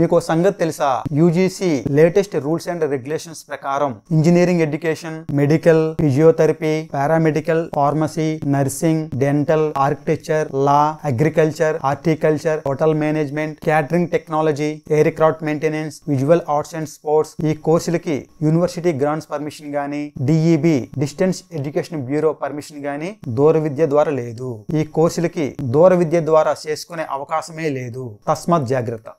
మీకు సంగతి తెలుసా UGC latest rules and regulations ప్రకారం engineering education medical physiotherapy paramedical pharmacy nursing dental architecture law agriculture horticulture hotel management catering technology aircraft maintenance visual arts and sports ఈ కోర్సులకి university grants permission గానీ DEB distance education bureau permission గానీ దూర విద్య ద్వారా లేదు ఈ కోర్సులకి దూర విద్య ద్వారా చేసుకునే అవకాశమే లేదు తస్మాత్ జాగ్రత్త